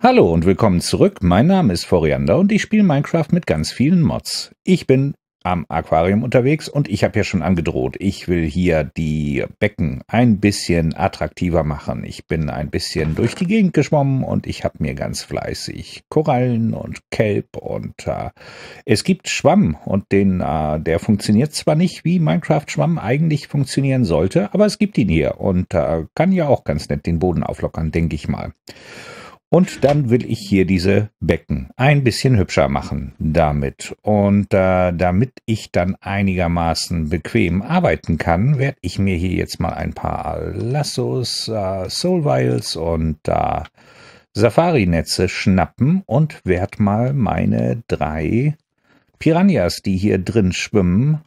Hallo und willkommen zurück. Mein Name ist Foriander und ich spiele Minecraft mit ganz vielen Mods. Ich bin am Aquarium unterwegs und ich habe ja schon angedroht, ich will hier die Becken ein bisschen attraktiver machen. Ich bin ein bisschen durch die Gegend geschwommen und ich habe mir ganz fleißig Korallen und Kelp und äh, es gibt Schwamm und den äh, der funktioniert zwar nicht wie Minecraft Schwamm eigentlich funktionieren sollte, aber es gibt ihn hier und äh, kann ja auch ganz nett den Boden auflockern, denke ich mal. Und dann will ich hier diese Becken ein bisschen hübscher machen damit. Und äh, damit ich dann einigermaßen bequem arbeiten kann, werde ich mir hier jetzt mal ein paar Lassos, äh, Soul Vials und äh, Safari-Netze schnappen und werde mal meine drei Piranhas, die hier drin schwimmen,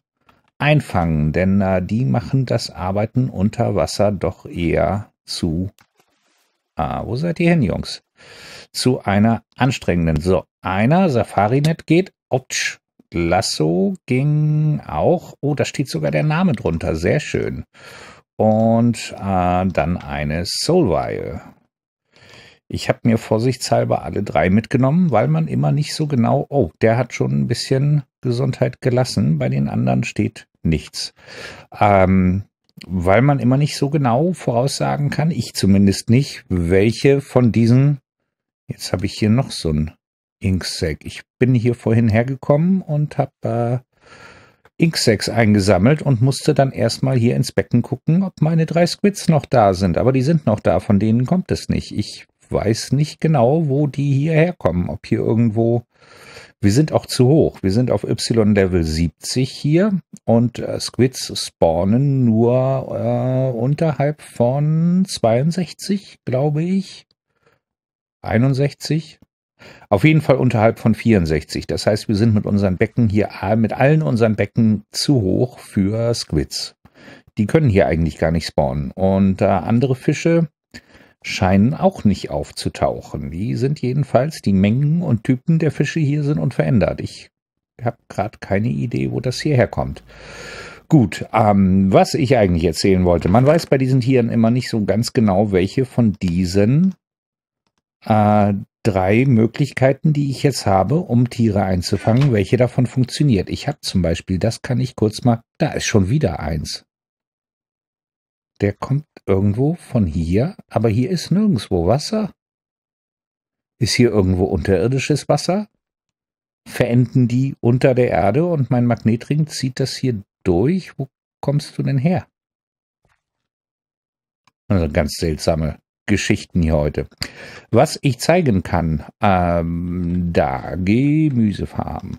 einfangen. Denn äh, die machen das Arbeiten unter Wasser doch eher zu Ah, wo seid ihr hin, Jungs? zu einer anstrengenden. So, einer, Safari-Net geht, Optsch, Lasso ging auch. Oh, da steht sogar der Name drunter, sehr schön. Und äh, dann eine Soulwire. Ich habe mir vorsichtshalber alle drei mitgenommen, weil man immer nicht so genau, oh, der hat schon ein bisschen Gesundheit gelassen, bei den anderen steht nichts. Ähm, weil man immer nicht so genau voraussagen kann, ich zumindest nicht, welche von diesen Jetzt habe ich hier noch so ein Inksack. Ich bin hier vorhin hergekommen und habe äh, Inksex eingesammelt und musste dann erstmal hier ins Becken gucken, ob meine drei Squids noch da sind. Aber die sind noch da, von denen kommt es nicht. Ich weiß nicht genau, wo die hierher kommen. Ob hier irgendwo. Wir sind auch zu hoch. Wir sind auf Y-Level 70 hier und äh, Squids spawnen nur äh, unterhalb von 62, glaube ich. 61. Auf jeden Fall unterhalb von 64. Das heißt, wir sind mit unseren Becken hier, mit allen unseren Becken zu hoch für Squids. Die können hier eigentlich gar nicht spawnen. Und äh, andere Fische scheinen auch nicht aufzutauchen. Die sind jedenfalls, die Mengen und Typen der Fische hier sind unverändert. Ich habe gerade keine Idee, wo das hierher kommt. Gut, ähm, was ich eigentlich erzählen wollte, man weiß bei diesen Tieren immer nicht so ganz genau, welche von diesen äh, drei Möglichkeiten, die ich jetzt habe, um Tiere einzufangen. Welche davon funktioniert? Ich habe zum Beispiel, das kann ich kurz mal, da ist schon wieder eins. Der kommt irgendwo von hier, aber hier ist nirgendwo Wasser. Ist hier irgendwo unterirdisches Wasser? Verenden die unter der Erde und mein Magnetring zieht das hier durch? Wo kommst du denn her? Also ganz seltsame Geschichten hier heute. Was ich zeigen kann, ähm, da Gemüsefarben.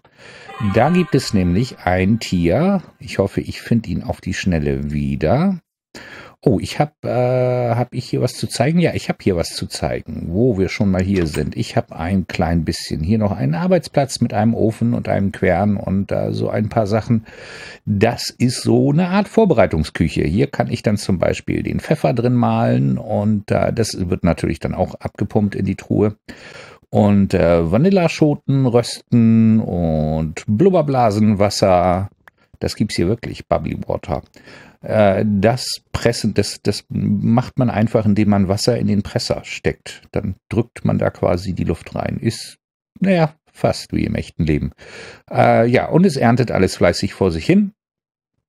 Da gibt es nämlich ein Tier. Ich hoffe, ich finde ihn auf die Schnelle wieder. Oh, ich habe, äh, habe ich hier was zu zeigen? Ja, ich habe hier was zu zeigen, wo wir schon mal hier sind. Ich habe ein klein bisschen hier noch einen Arbeitsplatz mit einem Ofen und einem Quern und äh, so ein paar Sachen. Das ist so eine Art Vorbereitungsküche. Hier kann ich dann zum Beispiel den Pfeffer drin malen und äh, das wird natürlich dann auch abgepumpt in die Truhe und äh, Vanillaschoten rösten und Blubberblasenwasser. Das gibt es hier wirklich, Bubbly Water. Äh, das Pressen, das, das macht man einfach, indem man Wasser in den Presser steckt. Dann drückt man da quasi die Luft rein. Ist, naja, fast wie im echten Leben. Äh, ja, und es erntet alles fleißig vor sich hin.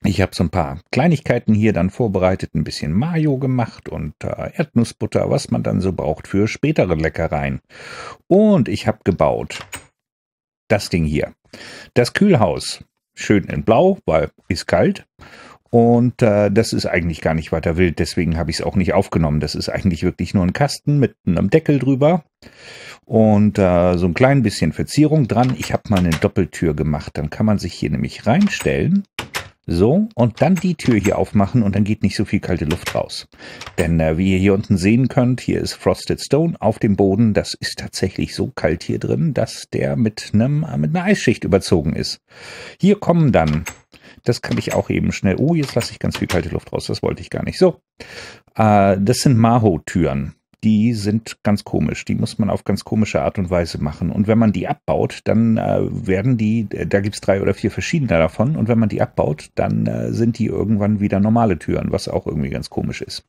Ich habe so ein paar Kleinigkeiten hier dann vorbereitet, ein bisschen Mayo gemacht und äh, Erdnussbutter, was man dann so braucht für spätere Leckereien. Und ich habe gebaut das Ding hier. Das Kühlhaus. Schön in Blau, weil ist kalt. Und äh, das ist eigentlich gar nicht weiter wild, deswegen habe ich es auch nicht aufgenommen. Das ist eigentlich wirklich nur ein Kasten mit einem Deckel drüber und äh, so ein klein bisschen Verzierung dran. Ich habe mal eine Doppeltür gemacht, dann kann man sich hier nämlich reinstellen. So, und dann die Tür hier aufmachen und dann geht nicht so viel kalte Luft raus. Denn äh, wie ihr hier unten sehen könnt, hier ist Frosted Stone auf dem Boden. Das ist tatsächlich so kalt hier drin, dass der mit, einem, mit einer Eisschicht überzogen ist. Hier kommen dann das kann ich auch eben schnell. Oh, jetzt lasse ich ganz viel kalte Luft raus. Das wollte ich gar nicht. So, äh, das sind Maho-Türen. Die sind ganz komisch. Die muss man auf ganz komische Art und Weise machen. Und wenn man die abbaut, dann äh, werden die, äh, da gibt es drei oder vier verschiedene davon. Und wenn man die abbaut, dann äh, sind die irgendwann wieder normale Türen, was auch irgendwie ganz komisch ist.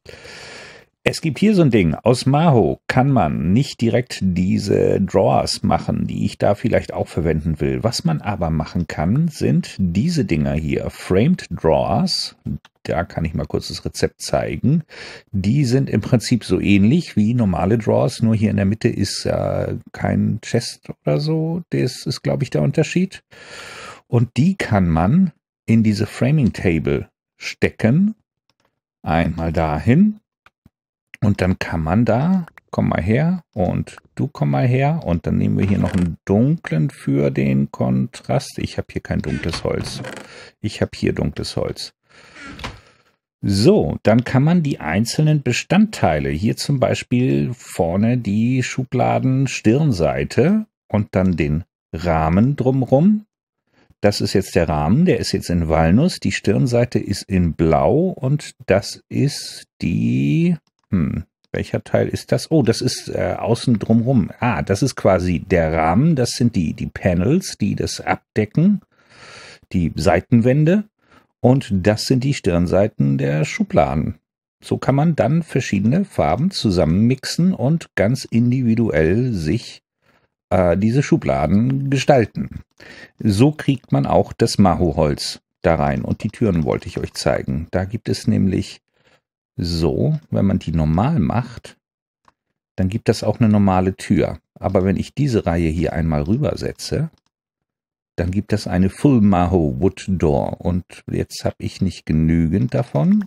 Es gibt hier so ein Ding. Aus Maho kann man nicht direkt diese Drawers machen, die ich da vielleicht auch verwenden will. Was man aber machen kann, sind diese Dinger hier. Framed Drawers. Da kann ich mal kurz das Rezept zeigen. Die sind im Prinzip so ähnlich wie normale Drawers, nur hier in der Mitte ist äh, kein Chest oder so. Das ist, glaube ich, der Unterschied. Und die kann man in diese Framing Table stecken. Einmal dahin und dann kann man da, komm mal her und du komm mal her. Und dann nehmen wir hier noch einen dunklen für den Kontrast. Ich habe hier kein dunkles Holz. Ich habe hier dunkles Holz. So, dann kann man die einzelnen Bestandteile, hier zum Beispiel vorne die Schubladen Stirnseite und dann den Rahmen drumrum. Das ist jetzt der Rahmen, der ist jetzt in Walnuss, die Stirnseite ist in Blau und das ist die hm, welcher Teil ist das? Oh, das ist äh, außen drumrum. Ah, das ist quasi der Rahmen. Das sind die, die Panels, die das abdecken, die Seitenwände. Und das sind die Stirnseiten der Schubladen. So kann man dann verschiedene Farben zusammenmixen und ganz individuell sich äh, diese Schubladen gestalten. So kriegt man auch das Mahoholz da rein. Und die Türen wollte ich euch zeigen. Da gibt es nämlich so, wenn man die normal macht, dann gibt das auch eine normale Tür. Aber wenn ich diese Reihe hier einmal rübersetze, dann gibt das eine Full Maho Wood Door. Und jetzt habe ich nicht genügend davon.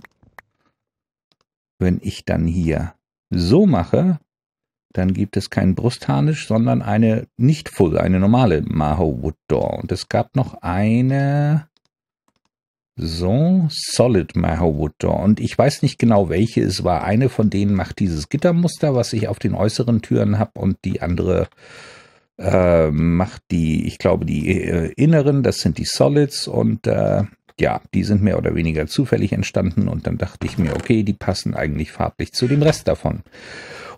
Wenn ich dann hier so mache, dann gibt es keinen Brusthanisch, sondern eine nicht Full, eine normale Maho Wood Door. Und es gab noch eine so, Solid Mahowood Door. Und ich weiß nicht genau, welche es war. Eine von denen macht dieses Gittermuster, was ich auf den äußeren Türen habe, und die andere äh, macht die, ich glaube, die äh, inneren, das sind die Solids. Und äh, ja, die sind mehr oder weniger zufällig entstanden. Und dann dachte ich mir, okay, die passen eigentlich farblich zu dem Rest davon.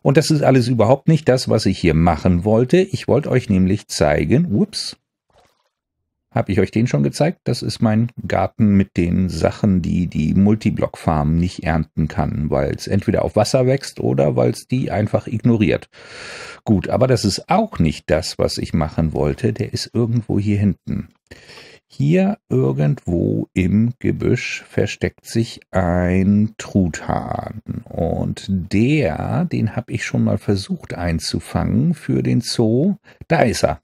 Und das ist alles überhaupt nicht das, was ich hier machen wollte. Ich wollte euch nämlich zeigen, ups, habe ich euch den schon gezeigt? Das ist mein Garten mit den Sachen, die die Multiblock-Farm nicht ernten kann, weil es entweder auf Wasser wächst oder weil es die einfach ignoriert. Gut, aber das ist auch nicht das, was ich machen wollte. Der ist irgendwo hier hinten. Hier irgendwo im Gebüsch versteckt sich ein Truthahn und der, den habe ich schon mal versucht einzufangen für den Zoo. Da ist er.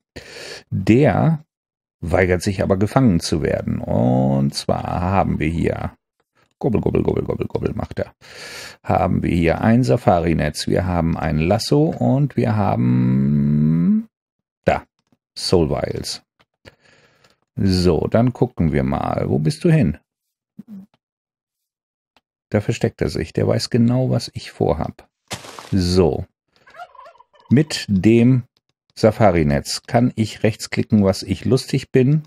Der weigert sich aber gefangen zu werden. Und zwar haben wir hier, gobbel, gobbel, gobbel, gobbel, gobbel macht er, haben wir hier ein Safari-Netz, wir haben ein Lasso und wir haben, da, Soul Vials. So, dann gucken wir mal. Wo bist du hin? Da versteckt er sich. Der weiß genau, was ich vorhab. So. Mit dem Safari-Netz kann ich rechtsklicken, was ich lustig bin.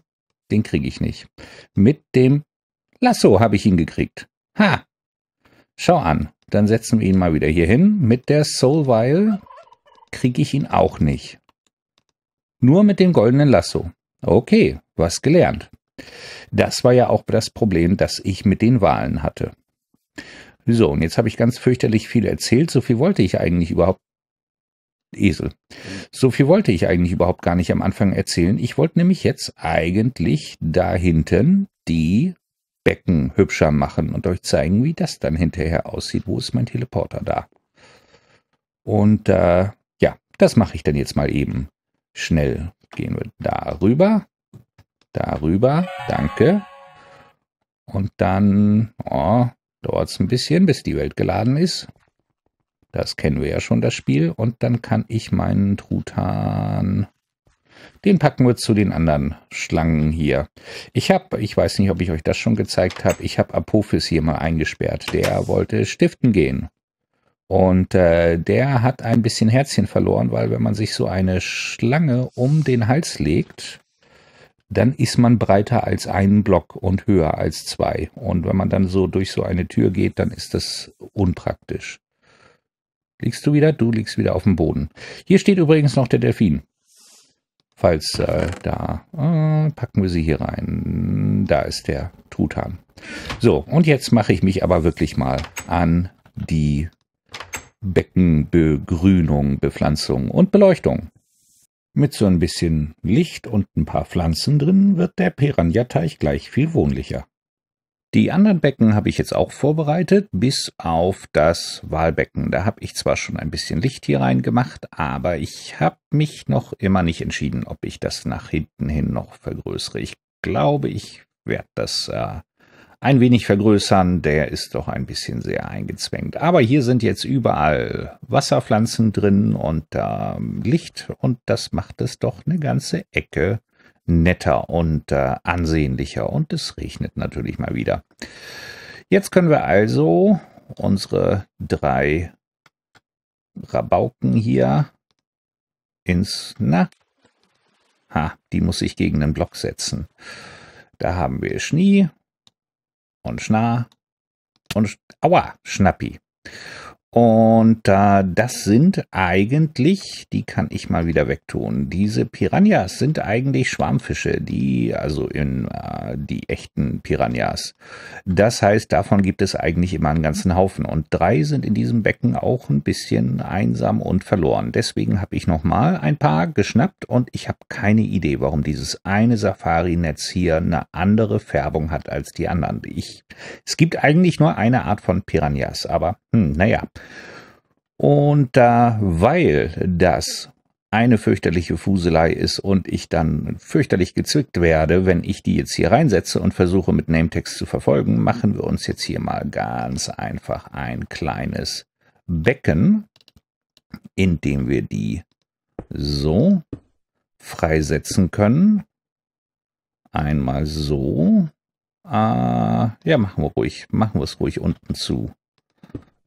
Den kriege ich nicht. Mit dem Lasso habe ich ihn gekriegt. Ha! Schau an. Dann setzen wir ihn mal wieder hier hin. Mit der Soulvile kriege ich ihn auch nicht. Nur mit dem goldenen Lasso. Okay, was gelernt. Das war ja auch das Problem, das ich mit den Wahlen hatte. So, und jetzt habe ich ganz fürchterlich viel erzählt. So viel wollte ich eigentlich überhaupt Esel. So viel wollte ich eigentlich überhaupt gar nicht am Anfang erzählen. Ich wollte nämlich jetzt eigentlich da hinten die Becken hübscher machen und euch zeigen, wie das dann hinterher aussieht. Wo ist mein Teleporter da? Und äh, ja, das mache ich dann jetzt mal eben schnell. Gehen wir darüber, darüber, danke. Und dann oh, dauert es ein bisschen, bis die Welt geladen ist. Das kennen wir ja schon, das Spiel. Und dann kann ich meinen Truthahn... Den packen wir zu den anderen Schlangen hier. Ich habe, ich weiß nicht, ob ich euch das schon gezeigt habe, ich habe Apophis hier mal eingesperrt. Der wollte stiften gehen. Und äh, der hat ein bisschen Herzchen verloren, weil wenn man sich so eine Schlange um den Hals legt, dann ist man breiter als einen Block und höher als zwei. Und wenn man dann so durch so eine Tür geht, dann ist das unpraktisch. Liegst du wieder? Du liegst wieder auf dem Boden. Hier steht übrigens noch der Delfin. Falls äh, da, äh, packen wir sie hier rein. Da ist der Truthahn. So, und jetzt mache ich mich aber wirklich mal an die Beckenbegrünung, Bepflanzung und Beleuchtung. Mit so ein bisschen Licht und ein paar Pflanzen drin wird der Piranha-Teich gleich viel wohnlicher. Die anderen Becken habe ich jetzt auch vorbereitet, bis auf das Wahlbecken. Da habe ich zwar schon ein bisschen Licht hier reingemacht, aber ich habe mich noch immer nicht entschieden, ob ich das nach hinten hin noch vergrößere. Ich glaube, ich werde das äh, ein wenig vergrößern. Der ist doch ein bisschen sehr eingezwängt. Aber hier sind jetzt überall Wasserpflanzen drin und äh, Licht und das macht es doch eine ganze Ecke netter und äh, ansehnlicher und es regnet natürlich mal wieder. Jetzt können wir also unsere drei Rabauken hier ins... Na? Ha, die muss ich gegen den Block setzen. Da haben wir Schnie und Schna und... Aua, Schnappi. Und äh, das sind eigentlich, die kann ich mal wieder wegtun. Diese Piranhas sind eigentlich Schwarmfische, die also in äh, die echten Piranhas. Das heißt, davon gibt es eigentlich immer einen ganzen Haufen. Und drei sind in diesem Becken auch ein bisschen einsam und verloren. Deswegen habe ich nochmal ein paar geschnappt und ich habe keine Idee, warum dieses eine Safari-Netz hier eine andere Färbung hat als die anderen. Ich, es gibt eigentlich nur eine Art von Piranhas, aber hm, naja. Und da, weil das eine fürchterliche Fuselei ist und ich dann fürchterlich gezwickt werde, wenn ich die jetzt hier reinsetze und versuche mit Nametext zu verfolgen, machen wir uns jetzt hier mal ganz einfach ein kleines Becken, in dem wir die so freisetzen können. Einmal so. Äh, ja, machen wir ruhig, machen wir es ruhig unten zu.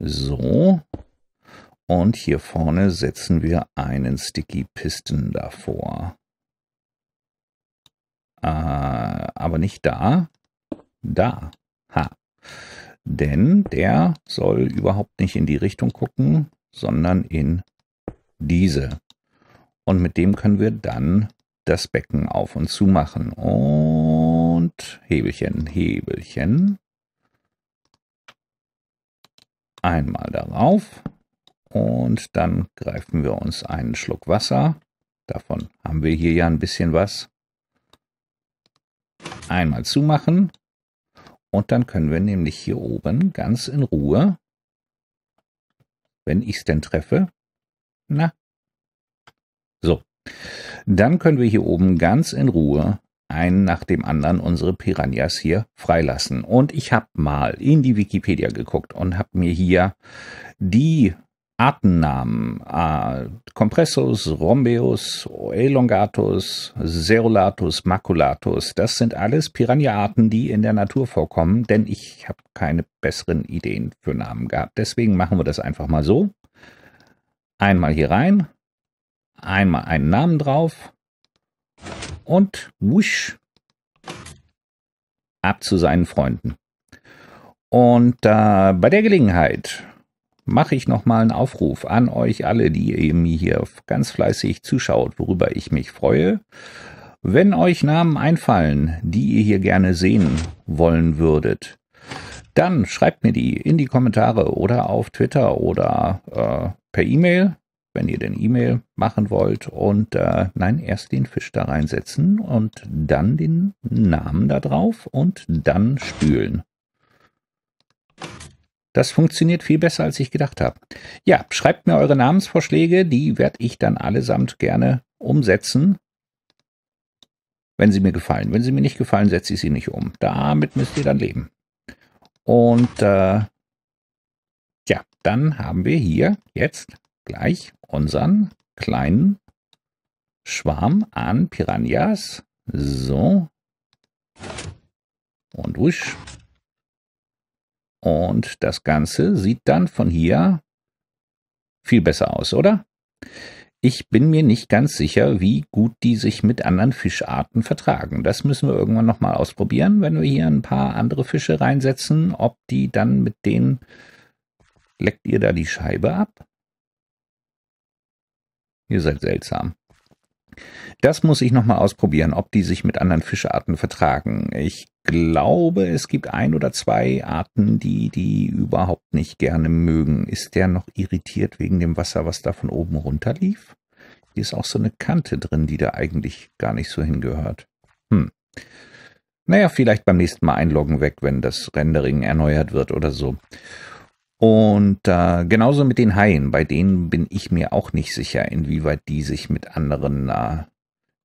So. Und hier vorne setzen wir einen Sticky Piston davor. Äh, aber nicht da. Da. Ha. Denn der soll überhaupt nicht in die Richtung gucken, sondern in diese. Und mit dem können wir dann das Becken auf und zu machen. Und Hebelchen, Hebelchen einmal darauf und dann greifen wir uns einen Schluck Wasser. Davon haben wir hier ja ein bisschen was. Einmal zumachen und dann können wir nämlich hier oben ganz in Ruhe, wenn ich es denn treffe, na, so, dann können wir hier oben ganz in Ruhe einen nach dem anderen unsere Piranhas hier freilassen. Und ich habe mal in die Wikipedia geguckt und habe mir hier die Artennamen äh, Compressus, Rombeus, Elongatus, Serulatus, Maculatus, das sind alles Piranha-Arten, die in der Natur vorkommen, denn ich habe keine besseren Ideen für Namen gehabt. Deswegen machen wir das einfach mal so. Einmal hier rein, einmal einen Namen drauf und wusch, ab zu seinen Freunden. Und äh, bei der Gelegenheit mache ich nochmal einen Aufruf an euch alle, die ihr mir hier ganz fleißig zuschaut, worüber ich mich freue. Wenn euch Namen einfallen, die ihr hier gerne sehen wollen würdet, dann schreibt mir die in die Kommentare oder auf Twitter oder äh, per E-Mail wenn ihr den E-Mail machen wollt. Und äh, nein, erst den Fisch da reinsetzen und dann den Namen da drauf und dann spülen. Das funktioniert viel besser, als ich gedacht habe. Ja, schreibt mir eure Namensvorschläge, die werde ich dann allesamt gerne umsetzen. Wenn sie mir gefallen. Wenn sie mir nicht gefallen, setze ich sie nicht um. Damit müsst ihr dann leben. Und äh, ja, dann haben wir hier jetzt gleich unseren kleinen Schwarm an Piranhas. So. Und wusch. Und das Ganze sieht dann von hier viel besser aus, oder? Ich bin mir nicht ganz sicher, wie gut die sich mit anderen Fischarten vertragen. Das müssen wir irgendwann nochmal ausprobieren, wenn wir hier ein paar andere Fische reinsetzen, ob die dann mit denen... Leckt ihr da die Scheibe ab? Ihr seid seltsam. Das muss ich nochmal ausprobieren, ob die sich mit anderen Fischarten vertragen. Ich glaube, es gibt ein oder zwei Arten, die die überhaupt nicht gerne mögen. Ist der noch irritiert wegen dem Wasser, was da von oben runterlief? Hier ist auch so eine Kante drin, die da eigentlich gar nicht so hingehört. Hm. Naja, vielleicht beim nächsten Mal einloggen weg, wenn das Rendering erneuert wird oder so. Und äh, genauso mit den Haien, bei denen bin ich mir auch nicht sicher, inwieweit die sich mit anderen äh,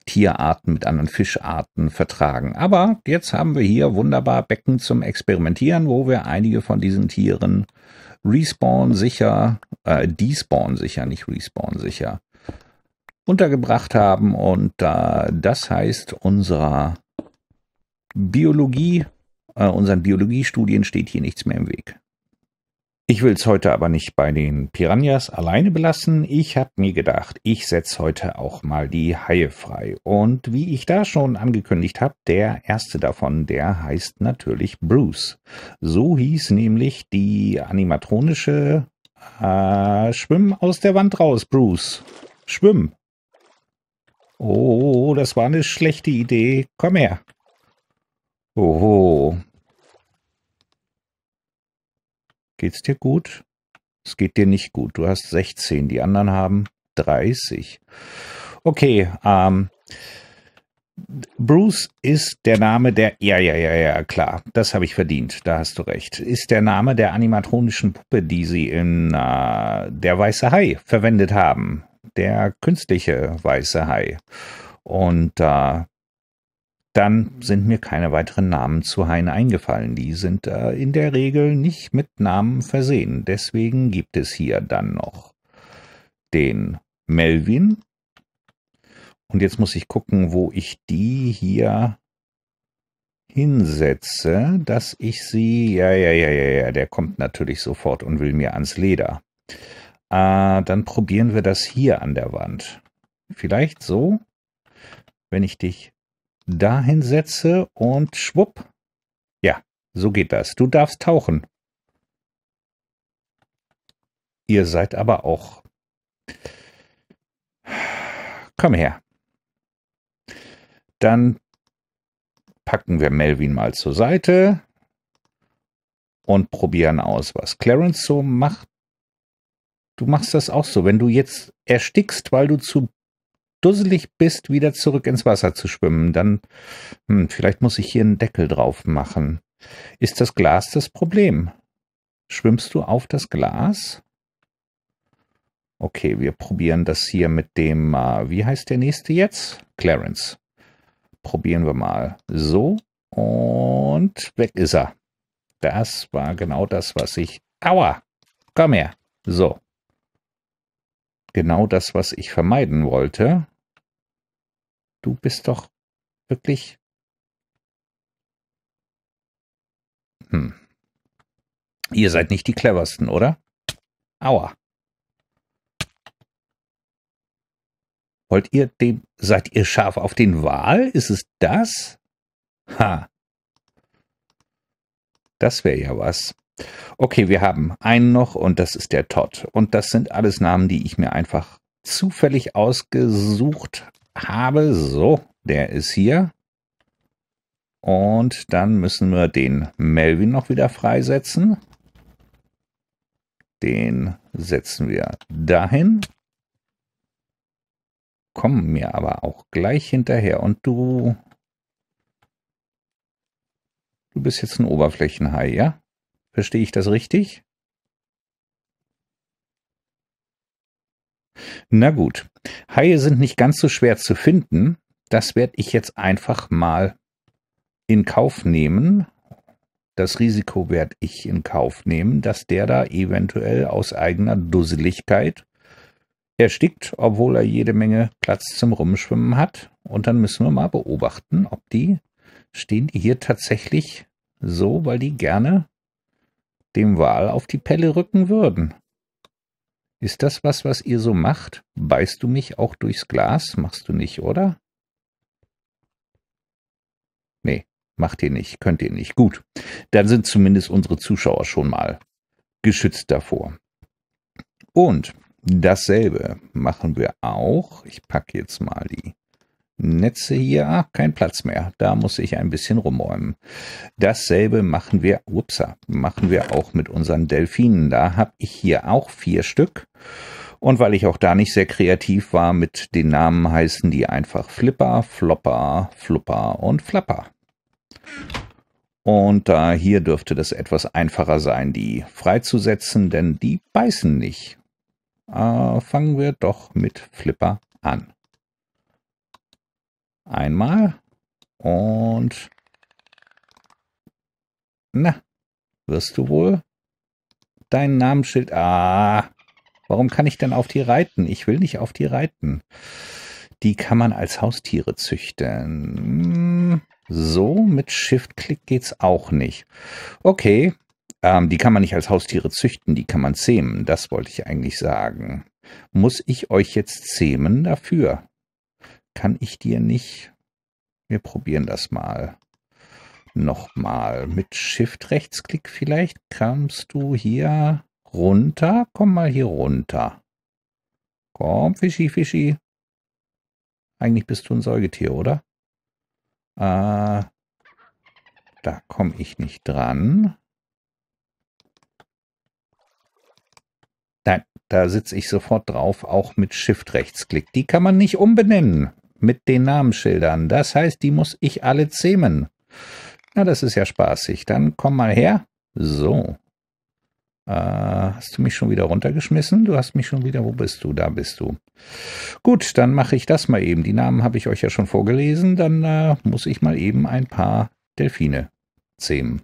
Tierarten, mit anderen Fischarten vertragen. Aber jetzt haben wir hier wunderbar Becken zum Experimentieren, wo wir einige von diesen Tieren respawn sicher, äh, despawn sicher, nicht respawn sicher, untergebracht haben. Und äh, das heißt, unserer Biologie, äh, unseren Biologiestudien steht hier nichts mehr im Weg. Ich will es heute aber nicht bei den Piranhas alleine belassen. Ich habe mir gedacht, ich setze heute auch mal die Haie frei. Und wie ich da schon angekündigt habe, der erste davon, der heißt natürlich Bruce. So hieß nämlich die animatronische äh, Schwimm aus der Wand raus, Bruce. Schwimm. Oh, das war eine schlechte Idee. Komm her. Oho, Geht's dir gut? Es geht dir nicht gut. Du hast 16, die anderen haben 30. Okay, ähm, Bruce ist der Name der. Ja, ja, ja, ja, klar. Das habe ich verdient. Da hast du recht. Ist der Name der animatronischen Puppe, die sie in äh, Der Weiße Hai verwendet haben. Der künstliche Weiße Hai. Und äh, dann sind mir keine weiteren Namen zu Haien eingefallen. Die sind äh, in der Regel nicht mit Namen versehen. Deswegen gibt es hier dann noch den Melvin. Und jetzt muss ich gucken, wo ich die hier hinsetze, dass ich sie, ja, ja, ja, ja, ja, der kommt natürlich sofort und will mir ans Leder. Äh, dann probieren wir das hier an der Wand. Vielleicht so, wenn ich dich dahin setze und schwupp. Ja, so geht das. Du darfst tauchen. Ihr seid aber auch. Komm her. Dann packen wir Melvin mal zur Seite und probieren aus, was Clarence so macht. Du machst das auch so. Wenn du jetzt erstickst, weil du zu dusselig bist, wieder zurück ins Wasser zu schwimmen. Dann, hm, vielleicht muss ich hier einen Deckel drauf machen. Ist das Glas das Problem? Schwimmst du auf das Glas? Okay, wir probieren das hier mit dem, äh, wie heißt der nächste jetzt? Clarence. Probieren wir mal so und weg ist er. Das war genau das, was ich... Aua! Komm her! So, genau das, was ich vermeiden wollte. Du bist doch wirklich... Hm. Ihr seid nicht die cleversten, oder? Aua. Wollt ihr dem, seid ihr scharf auf den Wal? Ist es das? Ha. Das wäre ja was. Okay, wir haben einen noch und das ist der Todd. Und das sind alles Namen, die ich mir einfach zufällig ausgesucht habe. So, der ist hier. Und dann müssen wir den Melvin noch wieder freisetzen. Den setzen wir dahin. Kommen mir aber auch gleich hinterher. Und du... Du bist jetzt ein Oberflächenhai, ja? Verstehe ich das richtig? Na gut, Haie sind nicht ganz so schwer zu finden. Das werde ich jetzt einfach mal in Kauf nehmen. Das Risiko werde ich in Kauf nehmen, dass der da eventuell aus eigener Dusseligkeit erstickt, obwohl er jede Menge Platz zum Rumschwimmen hat. Und dann müssen wir mal beobachten, ob die stehen die hier tatsächlich so, weil die gerne dem Wal auf die Pelle rücken würden. Ist das was, was ihr so macht? Beißt du mich auch durchs Glas? Machst du nicht, oder? Nee, macht ihr nicht, könnt ihr nicht. Gut, dann sind zumindest unsere Zuschauer schon mal geschützt davor. Und dasselbe machen wir auch. Ich packe jetzt mal die Netze hier, ah, kein Platz mehr. Da muss ich ein bisschen rumräumen. Dasselbe machen wir, ups, machen wir auch mit unseren Delfinen. Da habe ich hier auch vier Stück. Und weil ich auch da nicht sehr kreativ war mit den Namen, heißen die einfach Flipper, Flopper, Flupper und Flapper. Und da hier dürfte das etwas einfacher sein, die freizusetzen, denn die beißen nicht. Äh, fangen wir doch mit Flipper an. Einmal. Und. Na, wirst du wohl dein Namensschild. Ah, warum kann ich denn auf die reiten? Ich will nicht auf die reiten. Die kann man als Haustiere züchten. So, mit Shift-Klick geht's auch nicht. Okay, ähm, die kann man nicht als Haustiere züchten, die kann man zähmen. Das wollte ich eigentlich sagen. Muss ich euch jetzt zähmen dafür? kann ich dir nicht. Wir probieren das mal. Nochmal. Mit Shift-Rechtsklick vielleicht kamst du hier runter. Komm mal hier runter. Komm, Fischi, Fischi. Eigentlich bist du ein Säugetier, oder? Äh, da komme ich nicht dran. Nein, da sitze ich sofort drauf, auch mit Shift-Rechtsklick. Die kann man nicht umbenennen mit den Namensschildern. Das heißt, die muss ich alle zähmen. Na, das ist ja spaßig. Dann komm mal her. So. Äh, hast du mich schon wieder runtergeschmissen? Du hast mich schon wieder. Wo bist du? Da bist du. Gut, dann mache ich das mal eben. Die Namen habe ich euch ja schon vorgelesen. Dann äh, muss ich mal eben ein paar Delfine zähmen.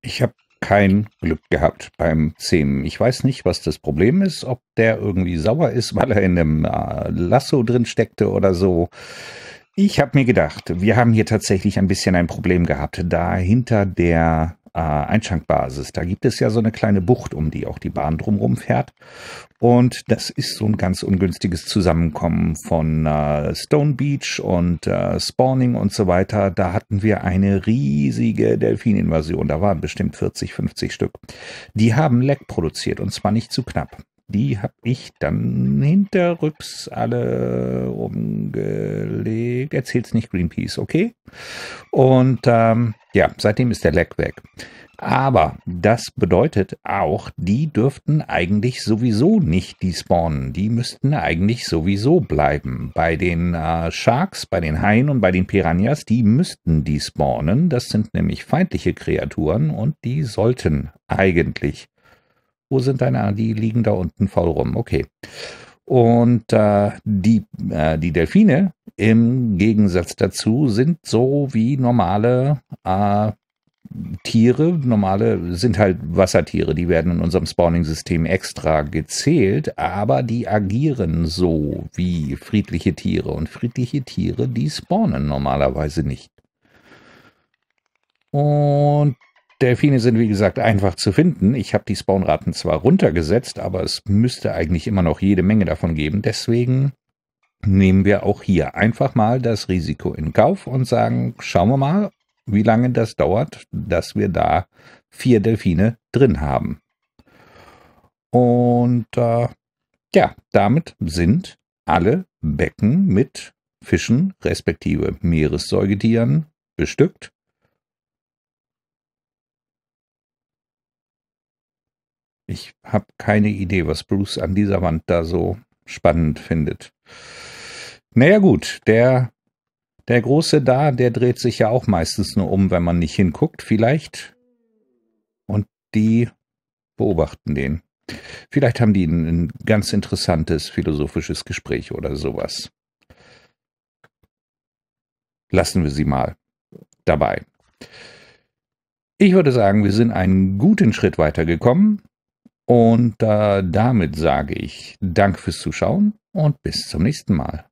Ich habe kein Glück gehabt beim Zähmen. Ich weiß nicht, was das Problem ist, ob der irgendwie sauer ist, weil er in einem äh, Lasso drin steckte oder so. Ich habe mir gedacht, wir haben hier tatsächlich ein bisschen ein Problem gehabt, da hinter der äh, Einschankbasis. Da gibt es ja so eine kleine Bucht, um die auch die Bahn drumherum fährt. Und das ist so ein ganz ungünstiges Zusammenkommen von äh, Stone Beach und äh, Spawning und so weiter. Da hatten wir eine riesige Delfininvasion. Da waren bestimmt 40, 50 Stück. Die haben Leck produziert und zwar nicht zu knapp die habe ich dann hinterrücks alle umgelegt. Erzähl's nicht Greenpeace, okay? Und ähm, ja, seitdem ist der Leck weg. Aber das bedeutet auch, die dürften eigentlich sowieso nicht despawnen. Die müssten eigentlich sowieso bleiben. Bei den äh, Sharks, bei den Haien und bei den Piranhas, die müssten despawnen. Das sind nämlich feindliche Kreaturen und die sollten eigentlich wo sind deine? Ah, die liegen da unten faul rum. Okay. Und äh, die, äh, die Delfine im Gegensatz dazu sind so wie normale äh, Tiere, normale sind halt Wassertiere, die werden in unserem Spawning-System extra gezählt, aber die agieren so wie friedliche Tiere und friedliche Tiere, die spawnen normalerweise nicht. Und Delfine sind, wie gesagt, einfach zu finden. Ich habe die Spawnraten zwar runtergesetzt, aber es müsste eigentlich immer noch jede Menge davon geben. Deswegen nehmen wir auch hier einfach mal das Risiko in Kauf und sagen, schauen wir mal, wie lange das dauert, dass wir da vier Delfine drin haben. Und äh, ja, damit sind alle Becken mit Fischen respektive Meeressäugetieren bestückt. Ich habe keine Idee, was Bruce an dieser Wand da so spannend findet. Naja gut, der, der Große da, der dreht sich ja auch meistens nur um, wenn man nicht hinguckt, vielleicht. Und die beobachten den. Vielleicht haben die ein, ein ganz interessantes philosophisches Gespräch oder sowas. Lassen wir sie mal dabei. Ich würde sagen, wir sind einen guten Schritt weitergekommen. Und äh, damit sage ich Dank fürs Zuschauen und bis zum nächsten Mal.